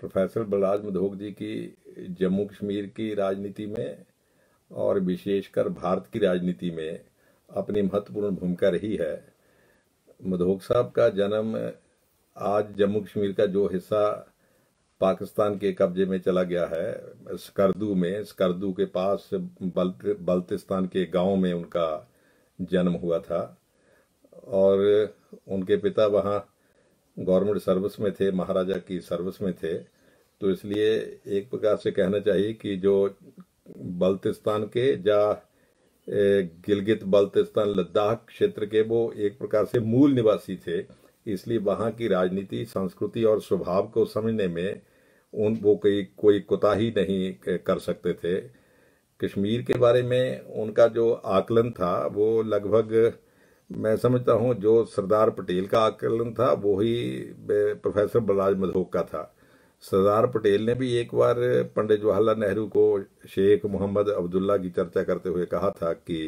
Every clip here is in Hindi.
प्रोफेसर बलराज मधोक जी की जम्मू कश्मीर की राजनीति में और विशेषकर भारत की राजनीति में अपनी महत्वपूर्ण भूमिका रही है मधोक साहब का जन्म आज जम्मू कश्मीर का जो हिस्सा पाकिस्तान के कब्जे में चला गया है स्कर्दू में स्कर्दू के पास बल्तिस्तान के गांव में उनका जन्म हुआ था और उनके पिता वहाँ गवर्नमेंट सर्विस में थे महाराजा की सर्विस में थे तो इसलिए एक प्रकार से कहना चाहिए कि जो बल्तिस्तान के या गिलगित बल्तिस्तान लद्दाख क्षेत्र के वो एक प्रकार से मूल निवासी थे इसलिए वहाँ की राजनीति संस्कृति और स्वभाव को समझने में उन वो कोई कोई कोताही नहीं कर सकते थे कश्मीर के बारे में उनका जो आकलन था वो लगभग मैं समझता हूँ जो सरदार पटेल का आकलन था वो ही प्रोफेसर बलराज मधोक का था सरदार पटेल ने भी एक बार पंडित जवाहरलाल नेहरू को शेख मोहम्मद अब्दुल्ला की चर्चा करते हुए कहा था कि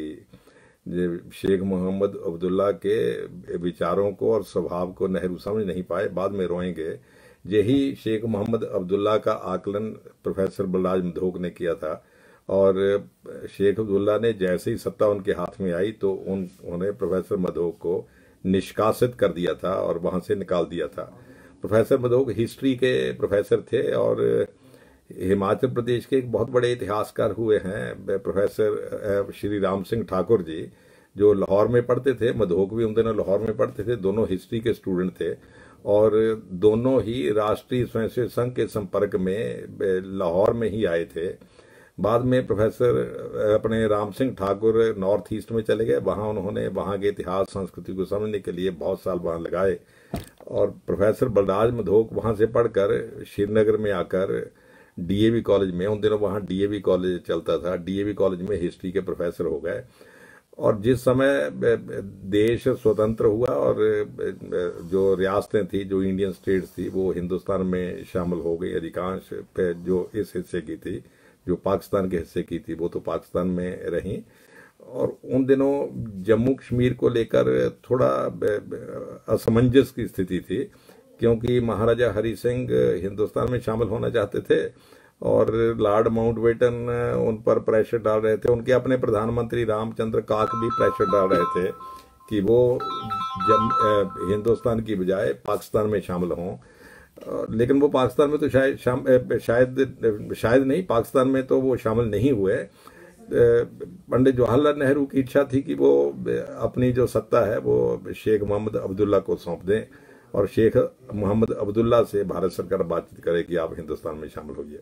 शेख मोहम्मद अब्दुल्ला के विचारों को और स्वभाव को नेहरू समझ नहीं पाए बाद में रोएंगे यही शेख मोहम्मद अब्दुल्ला का आकलन प्रोफेसर बलराज मधोक ने किया था और शेख अब्दुल्ला ने जैसे ही सत्ता उनके हाथ में आई तो उन उन्होंने प्रोफेसर मधोक को निष्कासित कर दिया था और वहां से निकाल दिया था प्रोफेसर मधोक हिस्ट्री के प्रोफेसर थे और हिमाचल प्रदेश के एक बहुत बड़े इतिहासकार हुए हैं प्रोफेसर श्री राम सिंह ठाकुर जी जो लाहौर में पढ़ते थे मधोक भी उन दिनों लाहौर में पढ़ते थे दोनों हिस्ट्री के स्टूडेंट थे और दोनों ही राष्ट्रीय स्वयंसेवक संघ के संपर्क में लाहौर में ही आए थे बाद में प्रोफेसर अपने राम सिंह ठाकुर नॉर्थ ईस्ट में चले गए वहाँ उन्होंने वहाँ के इतिहास संस्कृति को समझने के लिए बहुत साल वहाँ लगाए और प्रोफेसर बलराज मधोक वहाँ से पढ़कर श्रीनगर में आकर डीएवी कॉलेज में उन दिनों वहाँ डीएवी कॉलेज चलता था डीएवी कॉलेज में हिस्ट्री के प्रोफेसर हो गए और जिस समय देश स्वतंत्र हुआ और जो रियासतें थी जो इंडियन स्टेट्स थी वो हिंदुस्तान में शामिल हो गई अधिकांश जो इस हिस्से की थी जो पाकिस्तान के हिस्से की थी वो तो पाकिस्तान में रहीं और उन दिनों जम्मू कश्मीर को लेकर थोड़ा असमंजस की स्थिति थी क्योंकि महाराजा हरी सिंह हिंदुस्तान में शामिल होना चाहते थे और लॉर्ड माउंटबेटन उन पर प्रेशर डाल रहे थे उनके अपने प्रधानमंत्री रामचंद्र काक भी प्रेशर डाल रहे थे कि वो जम हिंदुस्तान की बजाय पाकिस्तान में शामिल हों लेकिन वो पाकिस्तान में तो शायद शाम शायद शायद नहीं पाकिस्तान में तो वो शामिल नहीं हुए पंडित जवाहरलाल नेहरू की इच्छा थी कि वो अपनी जो सत्ता है वो शेख मोहम्मद अब्दुल्ला को सौंप दें और शेख मोहम्मद अब्दुल्ला से भारत सरकार बातचीत करे कि आप हिंदुस्तान में शामिल होइए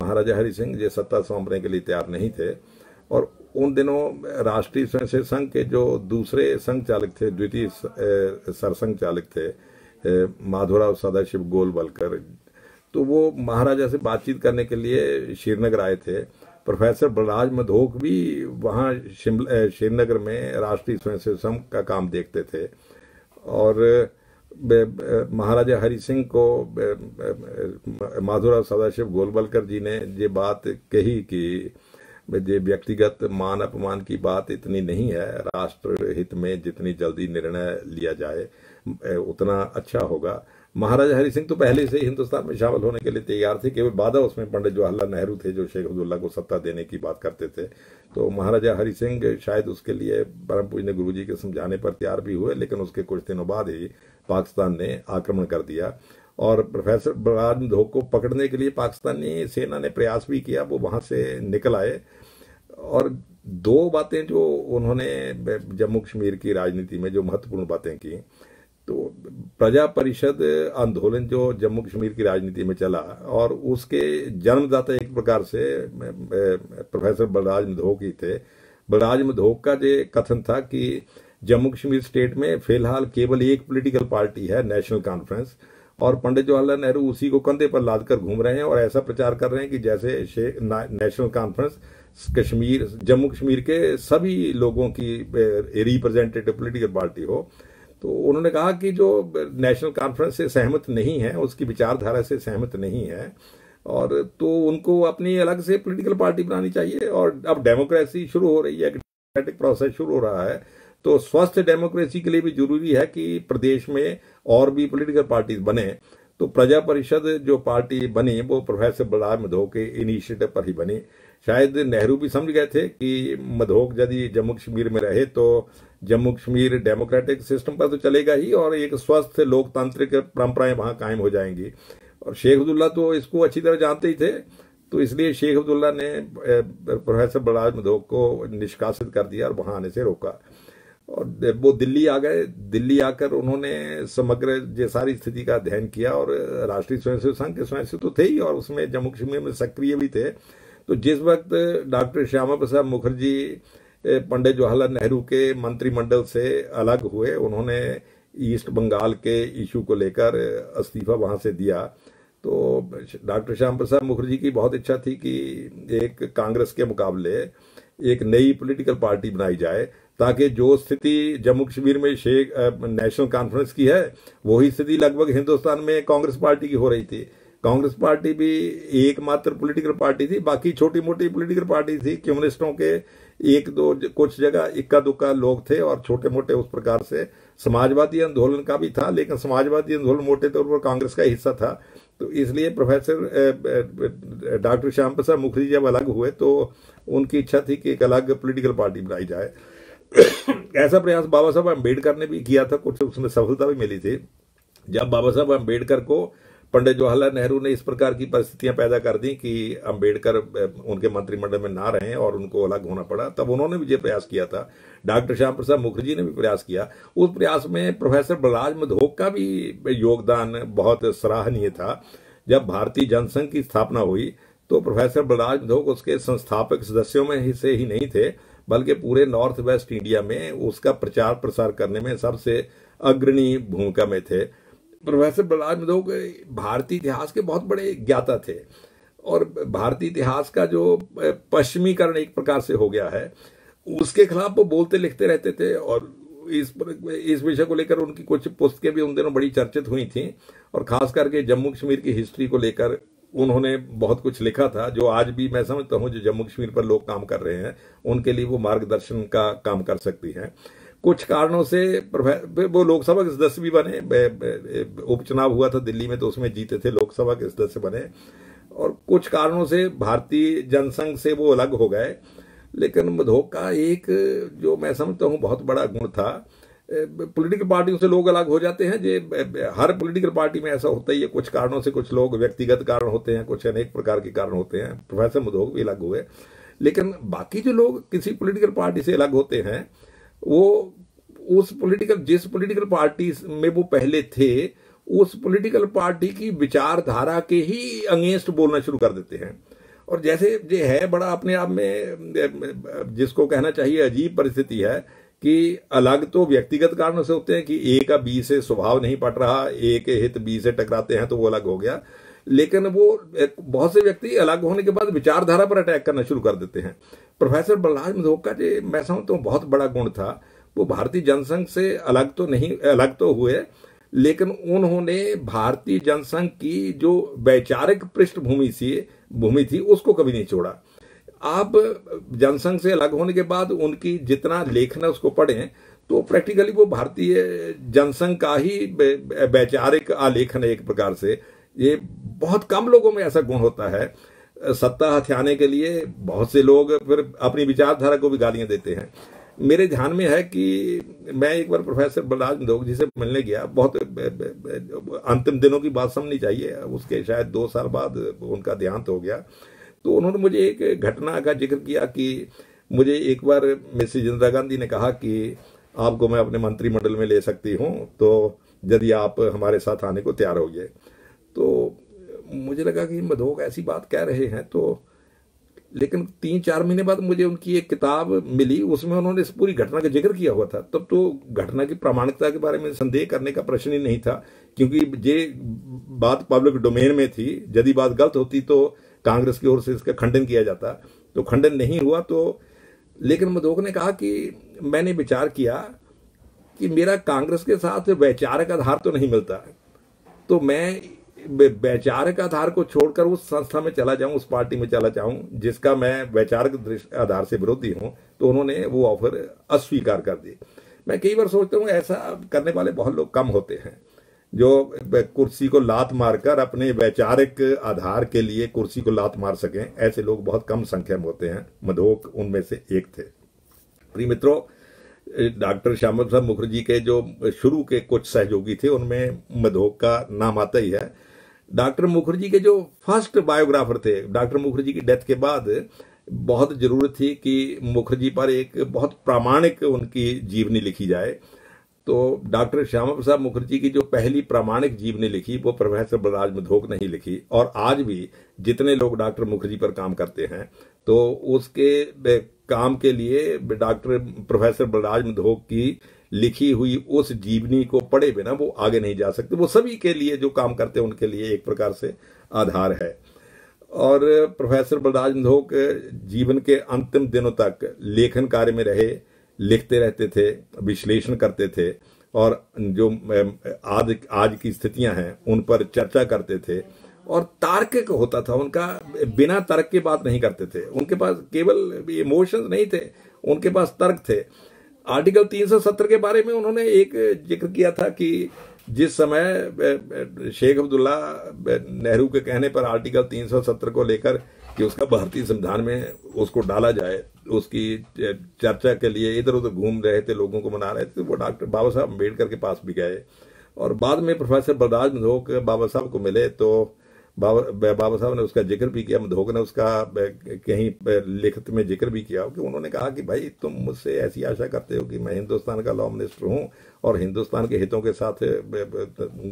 महाराजा हरि सिंह ये सत्ता सौंपने के लिए तैयार नहीं थे और उन दिनों राष्ट्रीय स्वयंसेवक संघ के जो दूसरे संघ चालक थे द्वितीय सरसंघ चालक थे माधुराव सदाशिव गोलवलकर तो वो महाराजा से बातचीत करने के लिए श्रीनगर आए थे प्रोफेसर बलराज मधोक भी वहाँ श्रीनगर में राष्ट्रीय स्वयंसेवक संघ का काम देखते थे और महाराजा हरि सिंह को माधुराव सदाशिव गोलबलकर जी ने ये बात कही कि ये व्यक्तिगत मान अपमान की बात इतनी नहीं है राष्ट्र हित में जितनी जल्दी निर्णय लिया जाए उतना अच्छा होगा महाराजा हरि सिंह तो पहले से ही हिंदुस्तान में शामिल होने के लिए तैयार थे केवल बाधा उसमें पंडित जवाहरलाल नेहरू थे जो शेख अब्दुल्ला को सत्ता देने की बात करते थे तो महाराजा हरि सिंह शायद उसके लिए परम पूजने गुरु जी के समझाने पर तैयार भी हुए लेकिन उसके कुछ दिनों बाद ही पाकिस्तान ने आक्रमण कर दिया और प्रोफेसर बराज धोक को पकड़ने के लिए पाकिस्तानी सेना ने प्रयास भी किया वो वहाँ से निकल आए और दो बातें जो उन्होंने जम्मू कश्मीर की राजनीति में जो महत्वपूर्ण बातें की तो प्रजा परिषद आंदोलन जो जम्मू कश्मीर की राजनीति में चला और उसके जन्मदाता एक प्रकार से प्रोफेसर बलराज मधोक ही थे बलराज मधोक का जो कथन था कि जम्मू कश्मीर स्टेट में फिलहाल केवल एक पॉलिटिकल पार्टी है नेशनल कॉन्फ्रेंस और पंडित जवाहरलाल नेहरू उसी को कंधे पर लाद कर घूम रहे हैं और ऐसा प्रचार कर रहे हैं कि जैसे नेशनल कॉन्फ्रेंस कश्मीर जम्मू कश्मीर के सभी लोगों की रिप्रेजेंटेटिव पॉलिटिकल पार्टी हो तो उन्होंने कहा कि जो नेशनल कॉन्फ्रेंस से सहमत नहीं है उसकी विचारधारा से सहमत नहीं है और तो उनको अपनी अलग से पॉलिटिकल पार्टी बनानी चाहिए और अब डेमोक्रेसी शुरू हो रही है डेमोक्रेटिक प्रोसेस शुरू हो रहा है तो स्वस्थ डेमोक्रेसी के लिए भी जरूरी है कि प्रदेश में और भी पॉलिटिकल पार्टीज बने तो प्रजा परिषद जो पार्टी बनी वो प्रोफेसर बलराज मधोक के इनिशिएटिव पर ही बनी शायद नेहरू भी समझ गए थे कि मधोक यदि जम्मू कश्मीर में रहे तो जम्मू कश्मीर डेमोक्रेटिक सिस्टम पर तो चलेगा ही और एक स्वस्थ लोकतांत्रिक परंपराएं वहां कायम हो जाएंगी और शेख अब्दुल्ला तो इसको अच्छी तरह जानते ही थे तो इसलिए शेख अब्दुल्ला ने प्रोफेसर बलराज मधोक को निष्कासित कर दिया और वहां आने से रोका और वो दिल्ली आ गए दिल्ली आकर उन्होंने समग्र ये सारी स्थिति का अध्ययन किया और राष्ट्रीय स्वयंसेवक संघ के स्वयंसेवक तो थे ही और उसमें जम्मू कश्मीर में सक्रिय भी थे तो जिस वक्त डॉक्टर श्यामा प्रसाद मुखर्जी पंडित जवाहरलाल नेहरू के मंत्रिमंडल से अलग हुए उन्होंने ईस्ट बंगाल के इशू को लेकर इस्तीफा वहाँ से दिया तो डॉक्टर श्याम प्रसाद मुखर्जी की बहुत इच्छा थी कि एक कांग्रेस के मुकाबले एक नई पॉलिटिकल पार्टी बनाई जाए ताकि जो स्थिति जम्मू कश्मीर में शेख नेशनल कॉन्फ्रेंस की है वही स्थिति लगभग हिंदुस्तान में कांग्रेस पार्टी की हो रही थी कांग्रेस पार्टी भी एकमात्र पॉलिटिकल पार्टी थी बाकी छोटी मोटी पॉलिटिकल पार्टी थी कम्युनिस्टों के एक दो कुछ जगह इक्का दुक्का लोग थे और छोटे मोटे उस प्रकार से समाजवादी आंदोलन का भी था लेकिन समाजवादी आंदोलन मोटे तौर पर कांग्रेस का हिस्सा था तो इसलिए प्रोफेसर डॉक्टर श्याम प्रसाद मुखर्जी जब अलग हुए तो उनकी इच्छा थी कि एक अलग पॉलिटिकल पार्टी बनाई जाए ऐसा प्रयास बाबा साहब अम्बेडकर ने भी किया था कुछ उसमें सफलता भी मिली थी जब बाबा साहब अम्बेडकर को पंडित जवाहरलाल नेहरू ने इस प्रकार की परिस्थितियां पैदा कर दी कि अंबेडकर उनके मंत्रिमंडल में ना रहें और उनको अलग होना पड़ा तब उन्होंने भी ये प्रयास किया था डॉक्टर श्याम प्रसाद मुखर्जी ने भी प्रयास किया उस प्रयास में प्रोफेसर बलराज मधोक का भी योगदान बहुत सराहनीय था जब भारतीय जनसंघ की स्थापना हुई तो प्रोफेसर बलराज मधोक उसके संस्थापक सदस्यों में से ही नहीं थे बल्कि पूरे नॉर्थ वेस्ट इंडिया में उसका प्रचार प्रसार करने में सबसे अग्रणी भूमिका में थे प्रोफेसर बलराज मधोक तो भारतीय इतिहास के बहुत बड़े ज्ञाता थे और भारतीय इतिहास का जो पश्चिमीकरण एक प्रकार से हो गया है उसके खिलाफ वो बोलते लिखते रहते थे और इस पर इस विषय को लेकर उनकी कुछ पुस्तकें भी उन दिनों बड़ी चर्चित हुई थी और खास करके जम्मू कश्मीर की हिस्ट्री को लेकर उन्होंने बहुत कुछ लिखा था जो आज भी मैं समझता हूँ जो जम्मू कश्मीर पर लोग काम कर रहे हैं उनके लिए वो मार्गदर्शन का काम कर सकती हैं कुछ कारणों से वो लोकसभा के सदस्य भी बने उपचुनाव हुआ था दिल्ली में तो उसमें जीते थे लोकसभा के सदस्य बने और कुछ कारणों से भारतीय जनसंघ से वो अलग हो गए लेकिन मधोक का एक जो मैं समझता हूँ बहुत बड़ा गुण था पॉलिटिकल पार्टियों से लोग अलग हो जाते हैं जे हर पॉलिटिकल पार्टी में ऐसा होता ही है कुछ कारणों से कुछ लोग व्यक्तिगत कारण होते हैं कुछ अनेक प्रकार के कारण होते हैं प्रोफेसर मधोक भी अलग हुए लेकिन बाकी जो लोग किसी पॉलिटिकल पार्टी से अलग होते हैं वो उस पॉलिटिकल जिस पॉलिटिकल पार्टी में वो पहले थे उस पॉलिटिकल पार्टी की विचारधारा के ही अगेंस्ट बोलना शुरू कर देते हैं और जैसे ये है बड़ा अपने आप में जिसको कहना चाहिए अजीब परिस्थिति है कि अलग तो व्यक्तिगत कारणों से होते हैं कि ए का बी से स्वभाव नहीं पट रहा ए के हित बी से टकराते हैं तो वो अलग हो गया लेकिन वो बहुत से व्यक्ति अलग होने के बाद विचारधारा पर अटैक करना शुरू कर देते हैं प्रोफेसर बलराज मधोक का जी मैं समझता हूँ बहुत बड़ा गुण था वो भारतीय जनसंघ से अलग तो नहीं अलग तो हुए लेकिन उन्होंने भारतीय जनसंघ की जो वैचारिक पृष्ठभूमि थी भूमि थी उसको कभी नहीं छोड़ा आप जनसंघ से अलग होने के बाद उनकी जितना है उसको पढ़े तो प्रैक्टिकली वो भारतीय जनसंघ का ही वैचारिक आलेखन है एक प्रकार से ये बहुत कम लोगों में ऐसा गुण होता है सत्ता हथियाने के लिए बहुत से लोग फिर अपनी विचारधारा को भी गालियां देते हैं मेरे ध्यान में है कि मैं एक बार प्रोफेसर बलराज धोग जी से मिलने गया बहुत अंतिम दिनों की बात समझनी चाहिए उसके शायद दो साल बाद उनका देहांत हो गया तो उन्होंने मुझे एक घटना का जिक्र किया कि मुझे एक बार मिसेज इंदिरा गांधी ने कहा कि आपको मैं अपने मंत्रिमंडल में ले सकती हूँ तो यदि आप हमारे साथ आने को तैयार हो गए तो मुझे लगा कि मधोक ऐसी बात कह रहे हैं तो लेकिन तीन चार महीने बाद मुझे उनकी एक किताब मिली उसमें उन्होंने इस पूरी घटना का जिक्र किया हुआ था तब तो घटना की प्रामाणिकता के बारे में संदेह करने का प्रश्न ही नहीं था क्योंकि ये बात पब्लिक डोमेन में थी यदि बात गलत होती तो कांग्रेस की ओर से इसका खंडन किया जाता तो खंडन नहीं हुआ तो लेकिन मधोक ने कहा कि मैंने विचार किया कि मेरा कांग्रेस के साथ वैचारिक आधार तो नहीं मिलता तो मैं वैचारिक आधार को छोड़कर उस संस्था में चला जाऊं उस पार्टी में चला जाऊं जिसका मैं वैचारिक आधार से विरोधी हूं तो उन्होंने वो ऑफर अस्वीकार कर दी मैं कई बार सोचता हूं ऐसा करने वाले बहुत लोग कम होते हैं जो कुर्सी को लात मारकर अपने वैचारिक आधार के लिए कुर्सी को लात मार सकें ऐसे लोग बहुत कम संख्या में होते हैं मधोक उनमें से एक थे प्रिय मित्रों डॉक्टर श्यामा प्रसाद मुखर्जी के जो शुरू के कुछ सहयोगी थे उनमें मधोक का नाम आता ही है डॉक्टर मुखर्जी के जो फर्स्ट बायोग्राफर थे डॉक्टर मुखर्जी की डेथ के बाद बहुत जरूरत थी कि मुखर्जी पर एक बहुत प्रामाणिक उनकी जीवनी लिखी जाए तो डॉक्टर श्यामा प्रसाद मुखर्जी की जो पहली प्रामाणिक जीवनी लिखी वो प्रोफेसर बलराज मधोक ने ही लिखी और आज भी जितने लोग डॉक्टर मुखर्जी पर काम करते हैं तो उसके काम के लिए डॉक्टर प्रोफेसर बलराज मधोक की लिखी हुई उस जीवनी को पढ़े बिना वो आगे नहीं जा सकते वो सभी के लिए जो काम करते हैं उनके लिए एक प्रकार से आधार है और प्रोफेसर बलराज मंधोक जीवन के अंतिम दिनों तक लेखन कार्य में रहे लिखते रहते थे विश्लेषण करते थे और जो आज आज की स्थितियां हैं उन पर चर्चा करते थे और तार्किक होता था उनका बिना तर्क के बात नहीं करते थे उनके पास केवल इमोशंस नहीं थे उनके पास तर्क थे आर्टिकल 370 के बारे में उन्होंने एक जिक्र किया था कि जिस समय शेख अब्दुल्ला नेहरू के कहने पर आर्टिकल 370 को लेकर कि उसका भारतीय संविधान में उसको डाला जाए उसकी चर्चा के लिए इधर उधर घूम रहे थे लोगों को मना रहे थे वो डॉक्टर बाबा साहब अम्बेडकर के पास भी गए और बाद में प्रोफेसर बलराज मधोक बाबा साहब को मिले तो बाबा बाबा साहब ने उसका जिक्र भी किया मधोक ने उसका कहीं लिखित में जिक्र भी किया कि उन्होंने कहा कि भाई तुम मुझसे ऐसी आशा करते हो कि मैं हिंदुस्तान का लॉ मिनिस्टर हूँ और हिंदुस्तान के हितों के साथ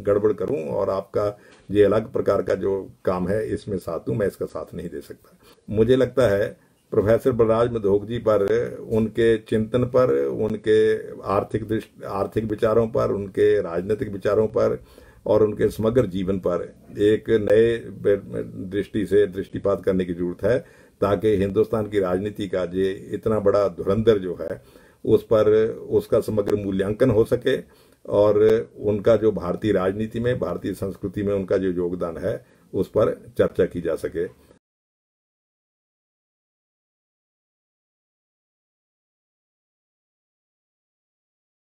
गड़बड़ करूँ और आपका ये अलग प्रकार का जो काम है इसमें साथ दूँ मैं इसका साथ नहीं दे सकता मुझे लगता है प्रोफेसर बलराज मधोक जी पर उनके चिंतन पर उनके आर्थिक आर्थिक विचारों पर उनके राजनीतिक विचारों पर और उनके समग्र जीवन पर एक नए दृष्टि से दृष्टिपात करने की जरूरत है ताकि हिंदुस्तान की राजनीति का ये इतना बड़ा धुरंधर जो है उस पर उसका समग्र मूल्यांकन हो सके और उनका जो भारतीय राजनीति में भारतीय संस्कृति में उनका जो योगदान है उस पर चर्चा की जा सके